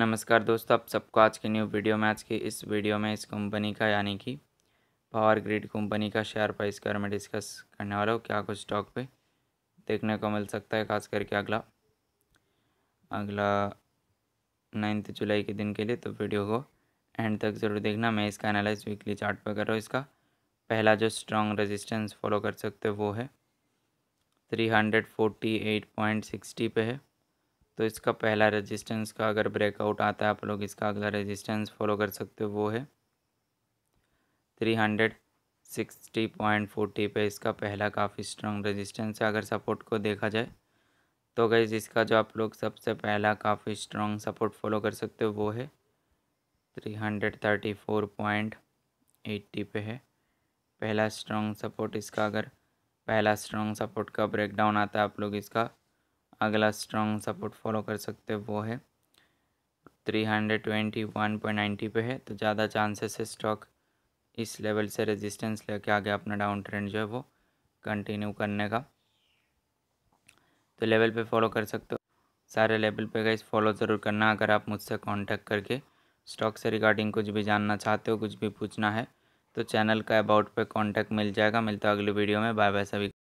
नमस्कार दोस्तों आप सबको आज के न्यू वीडियो में आज की इस वीडियो में इस कंपनी का यानी कि पावर ग्रिड कंपनी का शेयर प्राइस के बारे में डिस्कस करने वाला हूँ क्या कुछ स्टॉक पे देखने को मिल सकता है खास करके अगला अगला नाइन्थ जुलाई के दिन के लिए तो वीडियो को एंड तक ज़रूर देखना मैं इसका एनालिस वीकली चार्ट कर रहा हूँ इसका पहला जो स्ट्रॉन्ग रजिस्टेंस फॉलो कर सकते वो है three hundred forty eight point sixty पे है तो इसका पहला रेजिस्टेंस का अगर ब्रेकआउट आता है आप लोग इसका अगला रेजिस्टेंस फॉलो कर सकते हो वो है three hundred sixty point forty पे इसका पहला काफ़ी स्ट्रॉन्ग रेजिस्टेंस है अगर सपोर्ट को देखा जाए तो गई इसका जो आप लोग सबसे पहला काफ़ी स्ट्रॉन्ग सपोर्ट फॉलो कर सकते हो वो है three hundred thirty four point eighty पे है पहला स्ट्रॉन्ग सपोर्ट इसका अगर पहला स्ट्रॉन्ग सपोर्ट का ब्रेकडाउन आता है आप लोग इसका अगला स्ट्रॉन्ग सपोर्ट फॉलो कर सकते हो वो है three hundred twenty one point ninety पे है तो ज़्यादा चांसेस है स्टॉक इस लेवल से रेजिस्टेंस लेके आगे अपना डाउन ट्रेंड जो है वो कंटिन्यू करने का तो लेवल पे फॉलो कर सकते हो सारे लेवल पे गए फॉलो ज़रूर करना अगर आप मुझसे कांटेक्ट करके स्टॉक से रिगार्डिंग कुछ भी जानना चाहते हो कुछ भी पूछना है तो चैनल का अबाउट पे कांटेक्ट मिल जाएगा मिलता अगली वीडियो में बाय बाय सभी